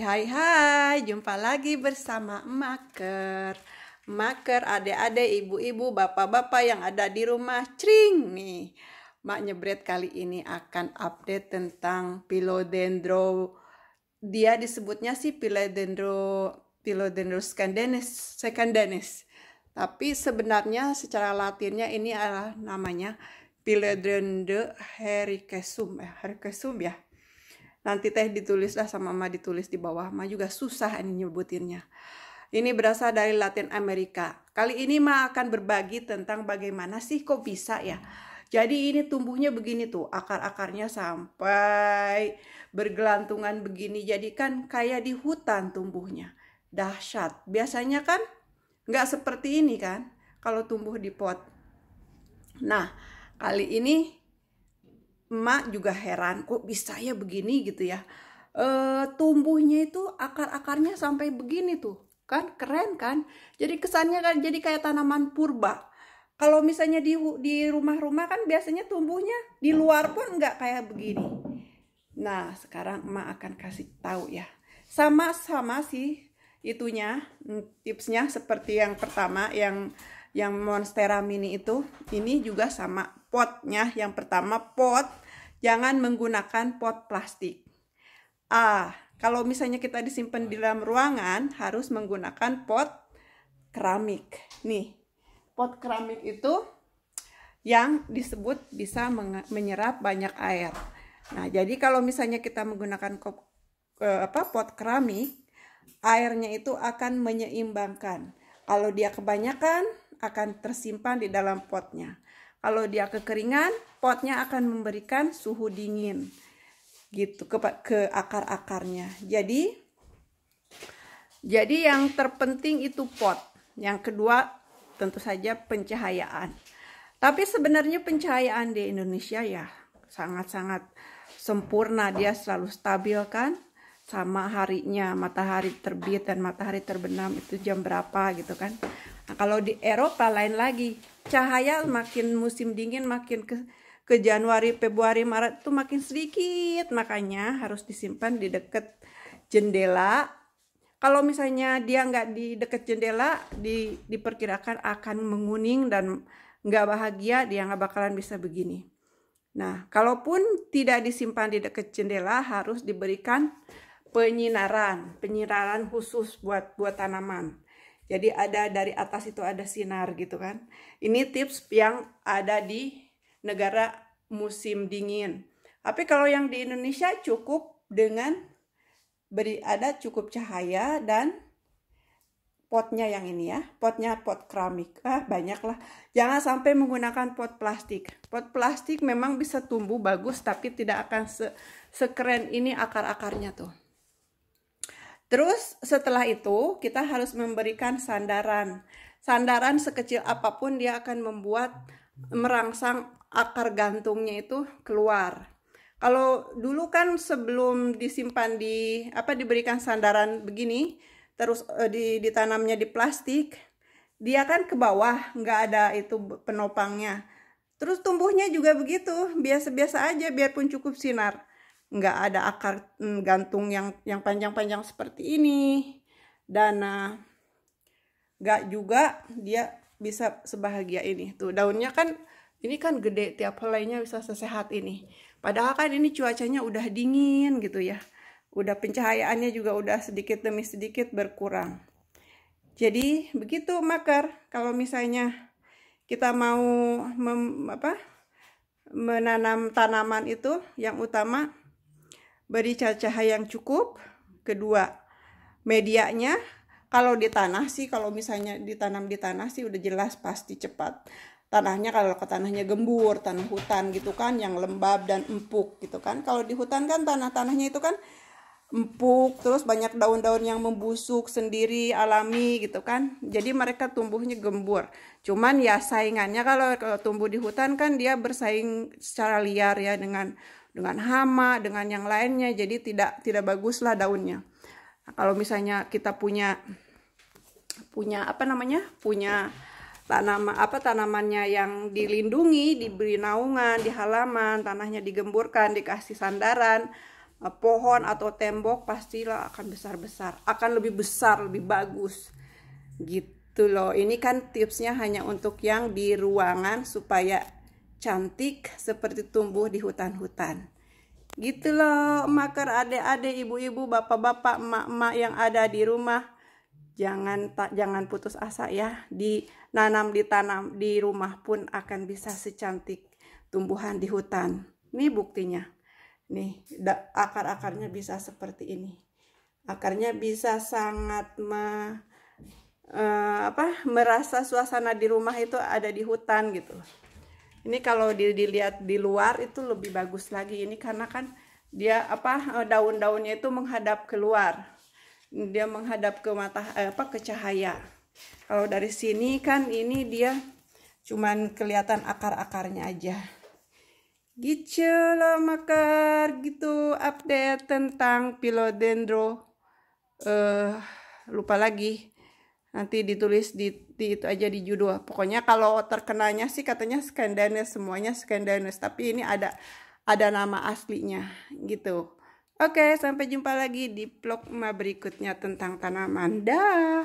Hai hai, jumpa lagi bersama Maker Maker adik-adik, ibu-ibu, bapak-bapak yang ada di rumah Cring nih Mak Nyebret kali ini akan update tentang Pilodendro Dia disebutnya sih Pilodendro Pilodendro scandanis, secandanis Tapi sebenarnya secara latinnya ini adalah namanya Pilodendro Hericesum eh, Herikesum ya nanti teh ditulis lah sama ma ditulis di bawah ma juga susah ini nyebutinnya ini berasal dari Latin Amerika kali ini ma akan berbagi tentang bagaimana sih kok bisa ya jadi ini tumbuhnya begini tuh akar-akarnya sampai bergelantungan begini jadi kan kayak di hutan tumbuhnya dahsyat biasanya kan nggak seperti ini kan kalau tumbuh di pot nah kali ini emak juga heran kok bisa ya begini gitu ya e, tumbuhnya itu akar-akarnya sampai begini tuh kan keren kan jadi kesannya kan jadi kayak tanaman purba kalau misalnya di di rumah-rumah kan biasanya tumbuhnya di luar pun nggak kayak begini nah sekarang emak akan kasih tahu ya sama-sama sih itunya tipsnya seperti yang pertama yang yang monstera mini itu ini juga sama potnya yang pertama pot Jangan menggunakan pot plastik. A. Kalau misalnya kita disimpan di dalam ruangan, harus menggunakan pot keramik. Nih, pot keramik itu yang disebut bisa menyerap banyak air. Nah, jadi kalau misalnya kita menggunakan kop, eh, apa, pot keramik, airnya itu akan menyeimbangkan. Kalau dia kebanyakan, akan tersimpan di dalam potnya. Kalau dia kekeringan, potnya akan memberikan suhu dingin gitu ke ke akar-akarnya. Jadi jadi yang terpenting itu pot. Yang kedua tentu saja pencahayaan. Tapi sebenarnya pencahayaan di Indonesia ya sangat-sangat sempurna, dia selalu stabil kan? sama harinya matahari terbit dan matahari terbenam itu jam berapa gitu kan nah, kalau di Eropa lain lagi cahaya makin musim dingin makin ke ke Januari Februari Maret itu makin sedikit makanya harus disimpan di deket jendela kalau misalnya dia nggak di deket jendela di, diperkirakan akan menguning dan nggak bahagia dia nggak bakalan bisa begini nah kalaupun tidak disimpan di deket jendela harus diberikan penyinaran, penyinaran khusus buat buat tanaman. Jadi ada dari atas itu ada sinar gitu kan. Ini tips yang ada di negara musim dingin. Tapi kalau yang di Indonesia cukup dengan beri ada cukup cahaya dan potnya yang ini ya, potnya pot keramik. Ah, banyaklah. Jangan sampai menggunakan pot plastik. Pot plastik memang bisa tumbuh bagus tapi tidak akan se sekeren ini akar-akarnya tuh. Terus setelah itu kita harus memberikan sandaran. Sandaran sekecil apapun dia akan membuat merangsang akar gantungnya itu keluar. Kalau dulu kan sebelum disimpan di apa diberikan sandaran begini, terus eh, di, ditanamnya di plastik, dia kan ke bawah, nggak ada itu penopangnya. Terus tumbuhnya juga begitu, biasa-biasa aja biarpun cukup sinar nggak ada akar mm, gantung yang yang panjang-panjang seperti ini dan eh, nggak uh, juga dia bisa sebahagia ini tuh daunnya kan ini kan gede tiap helainya bisa sesehat ini padahal kan ini cuacanya udah dingin gitu ya udah pencahayaannya juga udah sedikit demi sedikit berkurang. Jadi begitu makar kalau misalnya kita mau mem, apa, menanam tanaman itu yang utama beri cahaya yang cukup. Kedua, medianya kalau di tanah sih kalau misalnya ditanam di tanah sih udah jelas pasti cepat. Tanahnya kalau ke tanahnya gembur, tanah hutan gitu kan yang lembab dan empuk gitu kan. Kalau di hutan kan tanah-tanahnya itu kan empuk, terus banyak daun-daun yang membusuk sendiri alami gitu kan. Jadi mereka tumbuhnya gembur. Cuman ya saingannya kalau, kalau tumbuh di hutan kan dia bersaing secara liar ya dengan dengan hama, dengan yang lainnya. Jadi tidak tidak baguslah daunnya. Nah, kalau misalnya kita punya punya apa namanya? punya tanaman apa tanamannya yang dilindungi, diberi naungan di halaman, tanahnya digemburkan, dikasih sandaran, eh, pohon atau tembok pastilah akan besar-besar, akan lebih besar, lebih bagus. Gitu loh. Ini kan tipsnya hanya untuk yang di ruangan supaya cantik seperti tumbuh di hutan-hutan. Gitu loh, makar adik-adik, ibu-ibu, bapak-bapak, emak-emak yang ada di rumah. Jangan tak jangan putus asa ya. Ditanam ditanam di rumah pun akan bisa secantik tumbuhan di hutan. Ini buktinya. Nih, akar-akarnya bisa seperti ini. Akarnya bisa sangat me, uh, apa? merasa suasana di rumah itu ada di hutan gitu ini kalau dilihat di luar itu lebih bagus lagi ini karena kan dia apa eh, daun-daunnya itu menghadap keluar dia menghadap ke mata eh, apa ke cahaya kalau dari sini kan ini dia cuman kelihatan akar-akarnya aja gitu loh makar gitu update tentang pilodendro eh uh, lupa lagi nanti ditulis di, di itu aja di judul pokoknya kalau terkenanya sih katanya Scandinavus semuanya Scandinavus tapi ini ada ada nama aslinya gitu oke sampai jumpa lagi di vlog berikutnya tentang tanaman dah